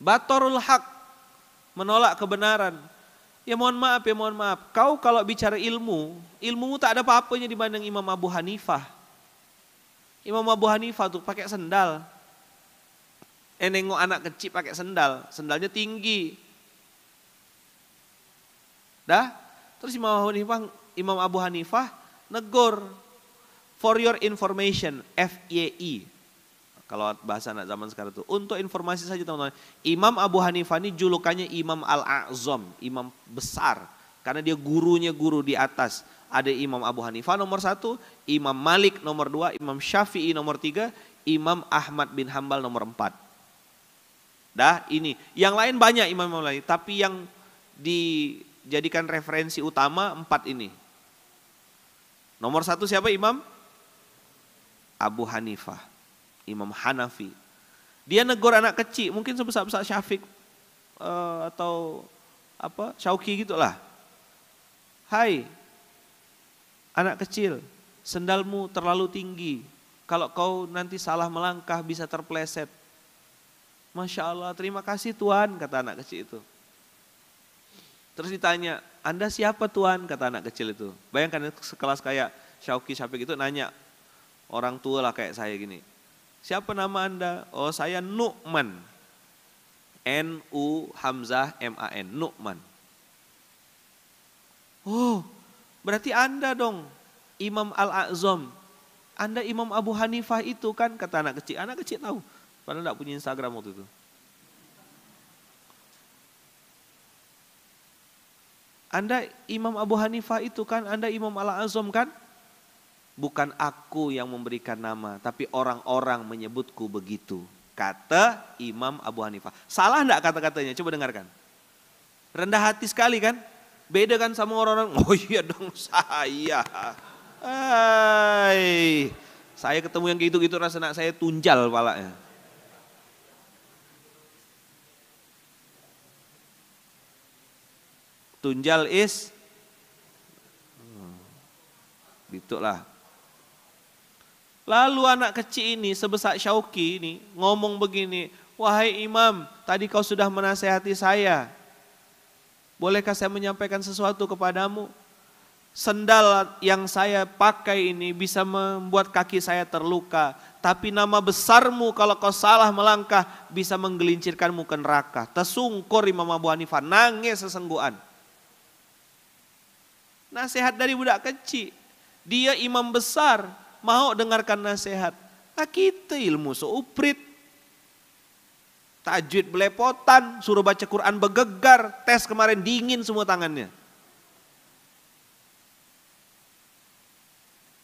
Batorul hak, menolak kebenaran. Ya mohon maaf, ya mohon maaf. Kau kalau bicara ilmu, ilmu tak ada apa-apanya dibanding Imam Abu Hanifah. Imam Abu Hanifah tuh pakai sendal. Eh nengok anak kecil pakai sendal, sendalnya tinggi. Dah, terus Imam Abu Hanifah, Imam Abu Hanifah negor. For your information, FYI, kalau bahasa anak zaman sekarang itu. Untuk informasi saja teman-teman. Imam Abu Hanifah ini julukannya Imam Al-A'zam. Imam besar. Karena dia gurunya guru di atas. Ada Imam Abu Hanifah nomor satu. Imam Malik nomor dua. Imam Syafi'i nomor tiga. Imam Ahmad bin Hambal nomor empat. Dah ini. Yang lain banyak imam-imam lain. Tapi yang dijadikan referensi utama empat ini. Nomor satu siapa imam? Abu Hanifah. Imam Hanafi. Dia negor anak kecil, mungkin sebesar-besar Syafiq uh, atau apa Syauki gitulah. Hai, anak kecil, sendalmu terlalu tinggi. Kalau kau nanti salah melangkah bisa terpleset. Masya Allah, terima kasih Tuhan, kata anak kecil itu. Terus ditanya, Anda siapa Tuhan? Kata anak kecil itu. Bayangkan sekelas kayak Syauki Syafiq itu nanya, orang tua lah kayak saya gini. Siapa nama Anda? Oh, saya Nu'man. N U Hamzah M A N, Nu'man. Oh, berarti Anda dong Imam al Azom. Anda Imam Abu Hanifah itu kan kata anak kecil. Anak kecil tahu. Padahal tidak punya Instagram waktu itu. Anda Imam Abu Hanifah itu kan, Anda Imam al Azom kan? Bukan aku yang memberikan nama, tapi orang-orang menyebutku begitu. Kata Imam Abu Hanifah. Salah enggak kata-katanya? Coba dengarkan. Rendah hati sekali kan? Beda kan sama orang-orang, oh iya dong saya. Hai. Saya ketemu yang gitu-gitu nak saya tunjal palanya. Tunjal is hmm. Gitu lah Lalu anak kecil ini sebesar Syauki ini ngomong begini, wahai imam, tadi kau sudah menasehati saya. Bolehkah saya menyampaikan sesuatu kepadamu? Sendal yang saya pakai ini bisa membuat kaki saya terluka. Tapi nama besarmu kalau kau salah melangkah bisa menggelincirkanmu ke neraka. Tersungkur Imam Abu Hanifah, nangis sesengguan. Nasihat dari budak kecil. Dia imam besar, mau dengarkan nasihat. Nah kita ilmu seuprit. Tajwid belepotan, suruh baca Quran begegar, tes kemarin dingin semua tangannya.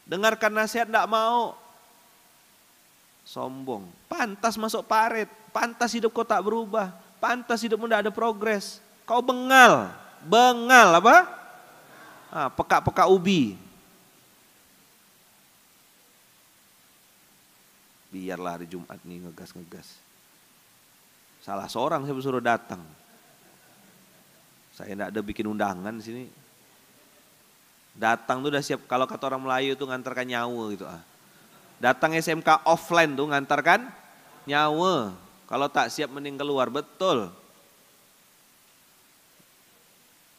Dengarkan nasihat tidak mau. Sombong, pantas masuk parit, pantas hidup kau tak berubah, pantas hidupmu tidak ada progres. Kau bengal, bengal apa? Ah, peka-peka ubi. biarlah hari Jumat nih ngegas-ngegas. Salah seorang saya suruh datang. Saya enggak ada bikin undangan di sini. Datang tuh udah siap, kalau kata orang Melayu tuh ngantarkan nyawa gitu ah. Datang SMK offline tuh ngantarkan nyawa. Kalau tak siap mending keluar, betul.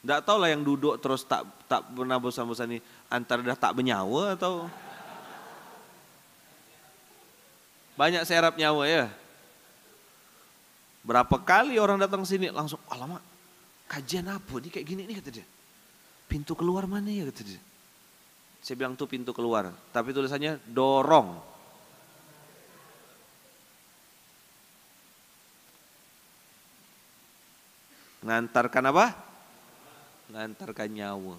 Enggak tahu lah yang duduk terus tak tak pernah bosan-bosan ini antara dah tak bernyawa atau Banyak serap nyawa ya. Berapa kali orang datang sini langsung, alamak ah, kajian apa? Ini kayak gini nih kata dia. Pintu keluar mana ya kata dia. Saya bilang tuh pintu keluar, tapi tulisannya dorong. Ngantarkan apa? Ngantarkan nyawa.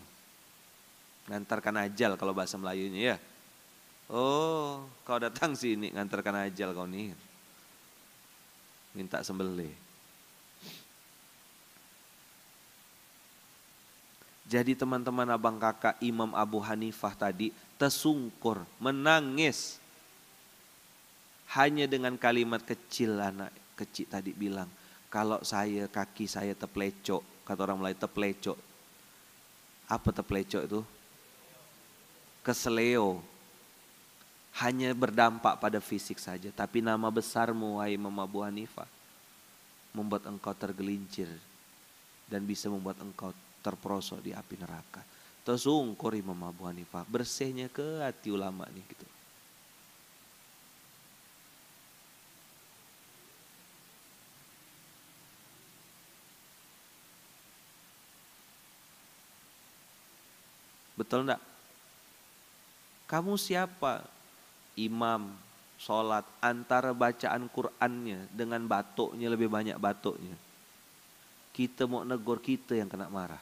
Ngantarkan ajal kalau bahasa Melayunya ya. Oh, kau datang sini ngantarkan ajal kau nih. Minta sembelih. Jadi teman-teman abang kakak Imam Abu Hanifah tadi tersungkur, menangis. Hanya dengan kalimat kecil anak kecil tadi bilang, kalau saya kaki saya teplecok, kata orang mulai teplecok. Apa teplecok itu? Keseleo hanya berdampak pada fisik saja. Tapi nama besarmu, wahai Mama Abu Hanifah, membuat engkau tergelincir dan bisa membuat engkau terperosok di api neraka. Tersungkur Imam Abu Hanifah, bersihnya ke hati ulama nih gitu. Betul enggak? Kamu siapa? imam sholat antara bacaan Qurannya dengan batuknya lebih banyak batuknya kita mau negor kita yang kena marah.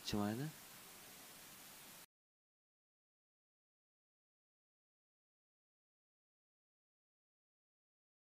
Macam mana?